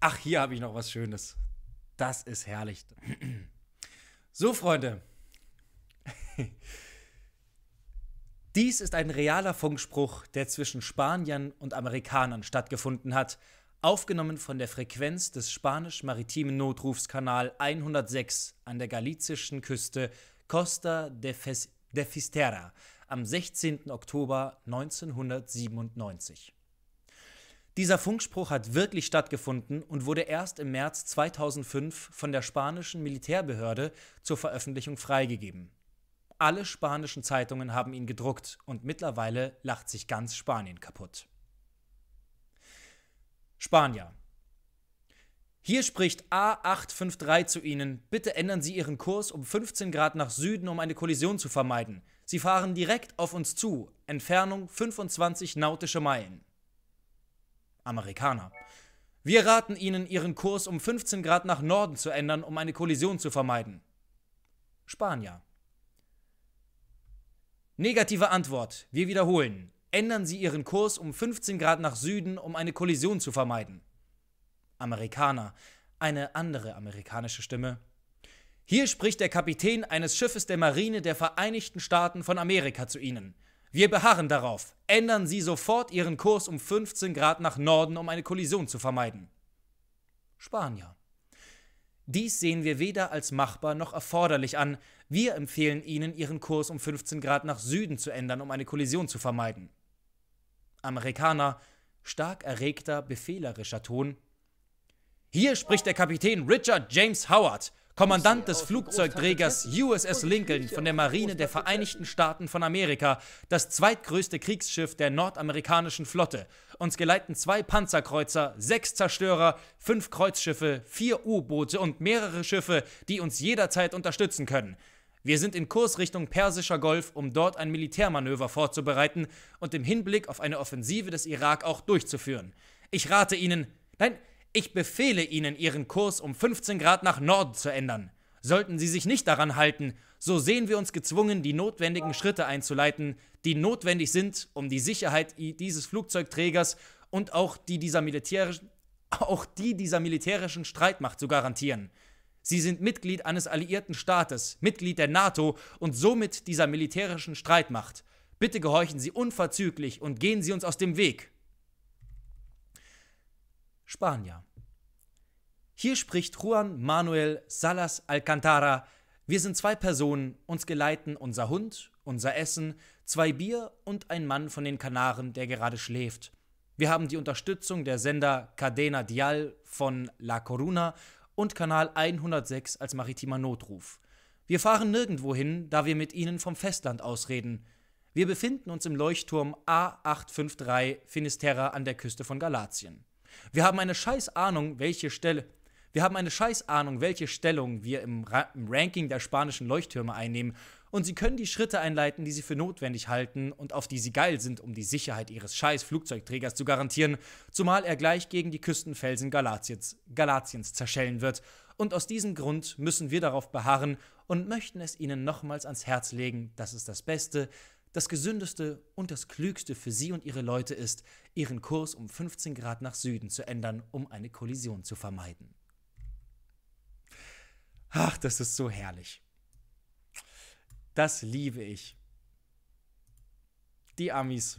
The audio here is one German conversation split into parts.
Ach, hier habe ich noch was Schönes. Das ist herrlich. So, Freunde. Dies ist ein realer Funkspruch, der zwischen Spaniern und Amerikanern stattgefunden hat, aufgenommen von der Frequenz des spanisch-maritimen Notrufskanal 106 an der galizischen Küste Costa de, Fes de Fisterra am 16. Oktober 1997. Dieser Funkspruch hat wirklich stattgefunden und wurde erst im März 2005 von der spanischen Militärbehörde zur Veröffentlichung freigegeben. Alle spanischen Zeitungen haben ihn gedruckt und mittlerweile lacht sich ganz Spanien kaputt. Spanier. Hier spricht A853 zu Ihnen, bitte ändern Sie Ihren Kurs um 15 Grad nach Süden, um eine Kollision zu vermeiden. Sie fahren direkt auf uns zu, Entfernung 25 nautische Meilen. Amerikaner. Wir raten Ihnen, Ihren Kurs um 15 Grad nach Norden zu ändern, um eine Kollision zu vermeiden. Spanier. Negative Antwort. Wir wiederholen ändern sie ihren Kurs um 15 Grad nach Süden, um eine Kollision zu vermeiden. Amerikaner, eine andere amerikanische Stimme. Hier spricht der Kapitän eines Schiffes der Marine der Vereinigten Staaten von Amerika zu Ihnen. Wir beharren darauf. Ändern Sie sofort Ihren Kurs um 15 Grad nach Norden, um eine Kollision zu vermeiden. Spanier. Dies sehen wir weder als machbar noch erforderlich an. Wir empfehlen Ihnen, Ihren Kurs um 15 Grad nach Süden zu ändern, um eine Kollision zu vermeiden. Amerikaner, stark erregter, befehlerischer Ton. Hier spricht der Kapitän Richard James Howard, Kommandant des Flugzeugträgers USS Lincoln von der Marine der Vereinigten Staaten von Amerika, das zweitgrößte Kriegsschiff der nordamerikanischen Flotte. Uns geleiten zwei Panzerkreuzer, sechs Zerstörer, fünf Kreuzschiffe, vier U-Boote und mehrere Schiffe, die uns jederzeit unterstützen können. Wir sind in Kurs Richtung Persischer Golf, um dort ein Militärmanöver vorzubereiten und im Hinblick auf eine Offensive des Irak auch durchzuführen. Ich rate Ihnen, nein, ich befehle Ihnen, Ihren Kurs um 15 Grad nach Norden zu ändern. Sollten Sie sich nicht daran halten, so sehen wir uns gezwungen, die notwendigen Schritte einzuleiten, die notwendig sind, um die Sicherheit dieses Flugzeugträgers und auch die dieser, militärisch, auch die dieser militärischen Streitmacht zu garantieren. Sie sind Mitglied eines alliierten Staates, Mitglied der NATO und somit dieser militärischen Streitmacht. Bitte gehorchen Sie unverzüglich und gehen Sie uns aus dem Weg. Spanier. Hier spricht Juan Manuel Salas Alcantara. Wir sind zwei Personen, uns geleiten unser Hund, unser Essen, zwei Bier und ein Mann von den Kanaren, der gerade schläft. Wir haben die Unterstützung der Sender Cadena Dial von La Coruna und Kanal 106 als maritimer Notruf. Wir fahren nirgendwo hin, da wir mit Ihnen vom Festland ausreden. Wir befinden uns im Leuchtturm A853 Finisterra an der Küste von Galatien. Wir haben eine scheiß Ahnung, welche Stelle. Wir haben eine scheiß Ahnung, welche Stellung wir im, Ra im Ranking der spanischen Leuchttürme einnehmen und sie können die Schritte einleiten, die sie für notwendig halten und auf die sie geil sind, um die Sicherheit ihres scheiß Flugzeugträgers zu garantieren, zumal er gleich gegen die Küstenfelsen Galatiens, Galatiens zerschellen wird. Und aus diesem Grund müssen wir darauf beharren und möchten es ihnen nochmals ans Herz legen, dass es das Beste, das Gesündeste und das Klügste für sie und ihre Leute ist, ihren Kurs um 15 Grad nach Süden zu ändern, um eine Kollision zu vermeiden. Ach, das ist so herrlich. Das liebe ich. Die Amis.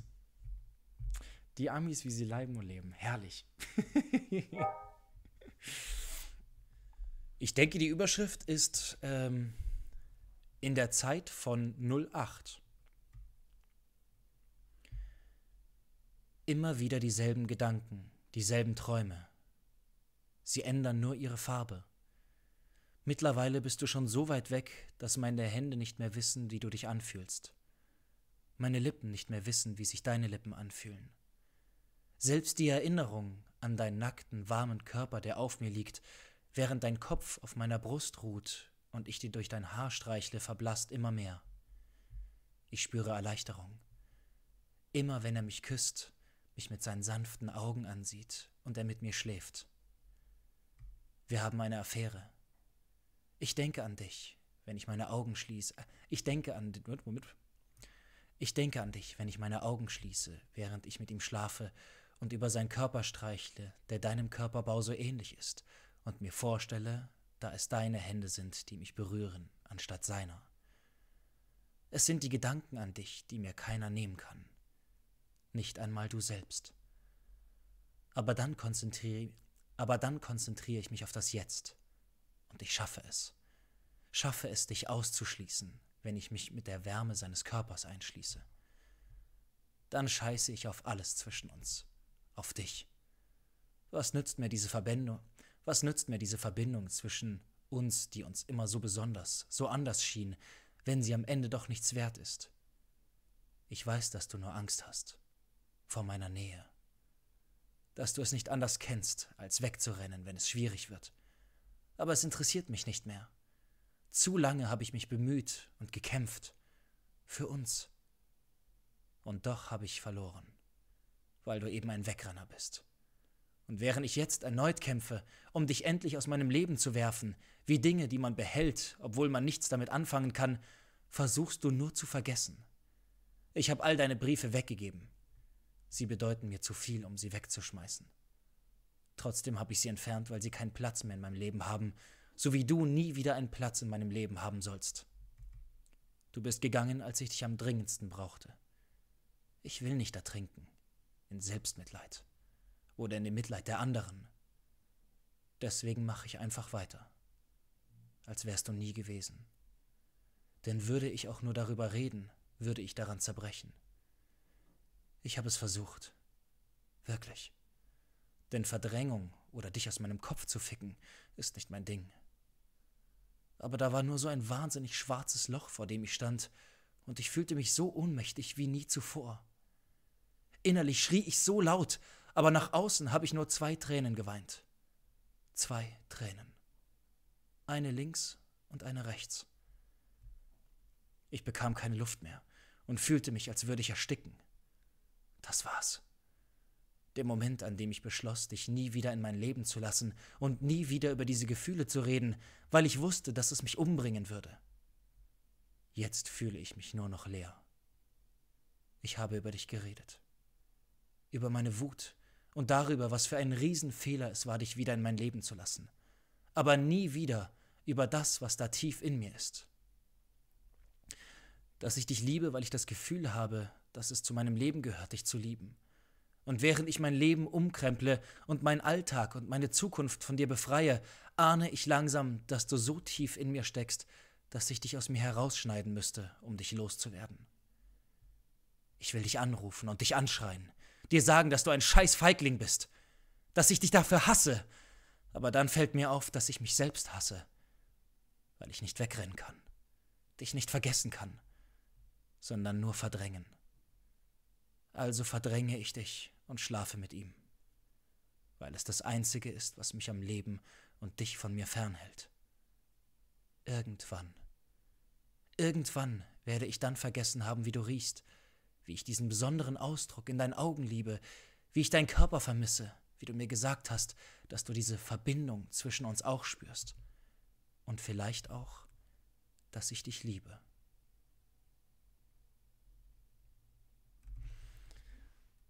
Die Amis, wie sie leiden und leben. Herrlich. ich denke, die Überschrift ist ähm, in der Zeit von 08. Immer wieder dieselben Gedanken, dieselben Träume. Sie ändern nur ihre Farbe. Mittlerweile bist du schon so weit weg, dass meine Hände nicht mehr wissen, wie du dich anfühlst. Meine Lippen nicht mehr wissen, wie sich deine Lippen anfühlen. Selbst die Erinnerung an deinen nackten, warmen Körper, der auf mir liegt, während dein Kopf auf meiner Brust ruht und ich dir durch dein Haar streichle, verblasst immer mehr. Ich spüre Erleichterung. Immer wenn er mich küsst, mich mit seinen sanften Augen ansieht und er mit mir schläft. Wir haben eine Affäre. Ich denke an dich, wenn ich meine Augen schließe. Ich denke an. Moment. Ich denke an dich, wenn ich meine Augen schließe, während ich mit ihm schlafe und über seinen Körper streichle, der deinem Körperbau so ähnlich ist, und mir vorstelle, da es deine Hände sind, die mich berühren, anstatt seiner. Es sind die Gedanken an dich, die mir keiner nehmen kann. Nicht einmal du selbst. Aber dann konzentriere, aber dann konzentriere ich mich auf das Jetzt und ich schaffe es. Schaffe es, dich auszuschließen, wenn ich mich mit der Wärme seines Körpers einschließe. Dann scheiße ich auf alles zwischen uns, auf dich. Was nützt mir diese Verbindung? Was nützt mir diese Verbindung zwischen uns, die uns immer so besonders, so anders schien, wenn sie am Ende doch nichts wert ist? Ich weiß, dass du nur Angst hast vor meiner Nähe, dass du es nicht anders kennst, als wegzurennen, wenn es schwierig wird aber es interessiert mich nicht mehr. Zu lange habe ich mich bemüht und gekämpft. Für uns. Und doch habe ich verloren, weil du eben ein Wegrenner bist. Und während ich jetzt erneut kämpfe, um dich endlich aus meinem Leben zu werfen, wie Dinge, die man behält, obwohl man nichts damit anfangen kann, versuchst du nur zu vergessen. Ich habe all deine Briefe weggegeben. Sie bedeuten mir zu viel, um sie wegzuschmeißen. Trotzdem habe ich sie entfernt, weil sie keinen Platz mehr in meinem Leben haben, so wie du nie wieder einen Platz in meinem Leben haben sollst. Du bist gegangen, als ich dich am dringendsten brauchte. Ich will nicht ertrinken in Selbstmitleid oder in dem Mitleid der anderen. Deswegen mache ich einfach weiter, als wärst du nie gewesen. Denn würde ich auch nur darüber reden, würde ich daran zerbrechen. Ich habe es versucht. Wirklich. Denn Verdrängung oder dich aus meinem Kopf zu ficken, ist nicht mein Ding. Aber da war nur so ein wahnsinnig schwarzes Loch, vor dem ich stand, und ich fühlte mich so ohnmächtig wie nie zuvor. Innerlich schrie ich so laut, aber nach außen habe ich nur zwei Tränen geweint. Zwei Tränen. Eine links und eine rechts. Ich bekam keine Luft mehr und fühlte mich, als würde ich ersticken. Das war's. Der Moment, an dem ich beschloss, dich nie wieder in mein Leben zu lassen und nie wieder über diese Gefühle zu reden, weil ich wusste, dass es mich umbringen würde. Jetzt fühle ich mich nur noch leer. Ich habe über dich geredet. Über meine Wut und darüber, was für ein Riesenfehler es war, dich wieder in mein Leben zu lassen. Aber nie wieder über das, was da tief in mir ist. Dass ich dich liebe, weil ich das Gefühl habe, dass es zu meinem Leben gehört, dich zu lieben und während ich mein Leben umkremple und meinen Alltag und meine Zukunft von dir befreie, ahne ich langsam, dass du so tief in mir steckst, dass ich dich aus mir herausschneiden müsste, um dich loszuwerden. Ich will dich anrufen und dich anschreien, dir sagen, dass du ein scheiß Feigling bist, dass ich dich dafür hasse, aber dann fällt mir auf, dass ich mich selbst hasse, weil ich nicht wegrennen kann, dich nicht vergessen kann, sondern nur verdrängen also verdränge ich dich und schlafe mit ihm, weil es das Einzige ist, was mich am Leben und dich von mir fernhält. Irgendwann, irgendwann werde ich dann vergessen haben, wie du riechst, wie ich diesen besonderen Ausdruck in deinen Augen liebe, wie ich deinen Körper vermisse, wie du mir gesagt hast, dass du diese Verbindung zwischen uns auch spürst. Und vielleicht auch, dass ich dich liebe.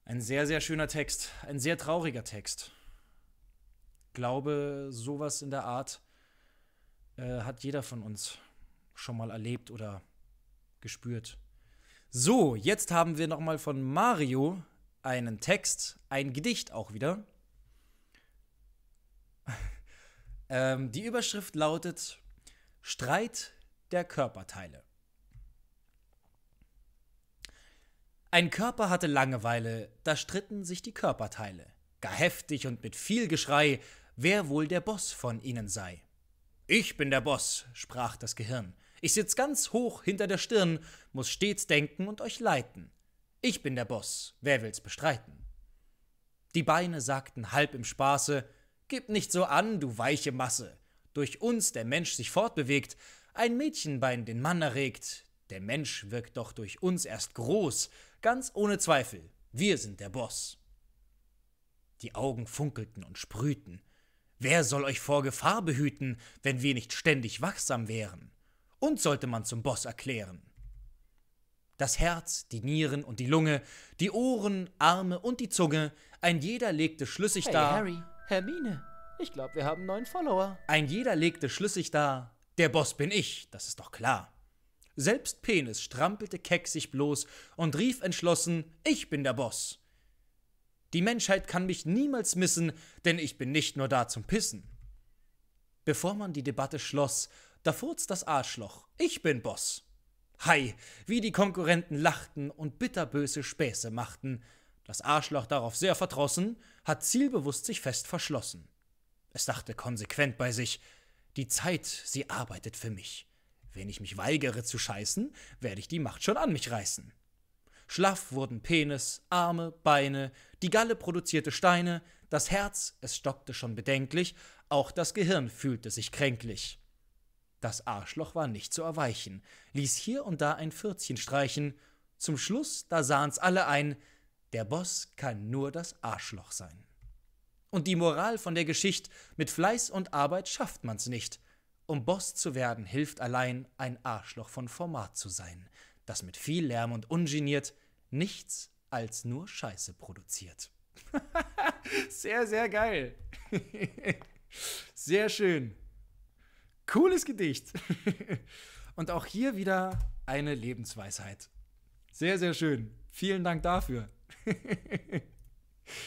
Ein sehr, sehr schöner Text, ein sehr trauriger Text. Glaube, sowas in der Art äh, hat jeder von uns schon mal erlebt oder gespürt. So, jetzt haben wir nochmal von Mario einen Text, ein Gedicht auch wieder. ähm, die Überschrift lautet Streit der Körperteile. Ein Körper hatte Langeweile, da stritten sich die Körperteile, gar heftig und mit viel Geschrei, wer wohl der Boss von ihnen sei. Ich bin der Boss, sprach das Gehirn. Ich sitz ganz hoch hinter der Stirn, muss stets denken und euch leiten. Ich bin der Boss, wer will's bestreiten? Die Beine sagten halb im Spaße, Gib nicht so an, du weiche Masse. Durch uns der Mensch sich fortbewegt, ein Mädchenbein den Mann erregt, der Mensch wirkt doch durch uns erst groß, ganz ohne Zweifel. Wir sind der Boss. Die Augen funkelten und sprühten. Wer soll euch vor Gefahr behüten, wenn wir nicht ständig wachsam wären? Uns sollte man zum Boss erklären. Das Herz, die Nieren und die Lunge, die Ohren, Arme und die Zunge, ein jeder legte schlüssig hey, da. Harry, Hermine, ich glaube, wir haben neun Follower. Ein jeder legte schlüssig dar. Der Boss bin ich, das ist doch klar. Selbst Penis strampelte keck sich bloß und rief entschlossen: Ich bin der Boss. Die Menschheit kann mich niemals missen, denn ich bin nicht nur da zum Pissen. Bevor man die Debatte schloss, da furzt das Arschloch: Ich bin Boss. Hei, wie die Konkurrenten lachten und bitterböse Späße machten. Das Arschloch darauf sehr verdrossen, hat zielbewusst sich fest verschlossen. Es dachte konsequent bei sich, die Zeit, sie arbeitet für mich. Wenn ich mich weigere zu scheißen, werde ich die Macht schon an mich reißen. Schlaff wurden Penis, Arme, Beine, die Galle produzierte Steine, das Herz, es stockte schon bedenklich, auch das Gehirn fühlte sich kränklich. Das Arschloch war nicht zu erweichen, ließ hier und da ein Fürzchen streichen. Zum Schluss, da sahen's alle ein, der Boss kann nur das Arschloch sein. Und die Moral von der Geschichte, mit Fleiß und Arbeit schafft man's nicht. Um Boss zu werden, hilft allein, ein Arschloch von Format zu sein, das mit viel Lärm und ungeniert nichts als nur Scheiße produziert. sehr, sehr geil. sehr schön. Cooles Gedicht. Und auch hier wieder eine Lebensweisheit. Sehr, sehr schön. Vielen Dank dafür.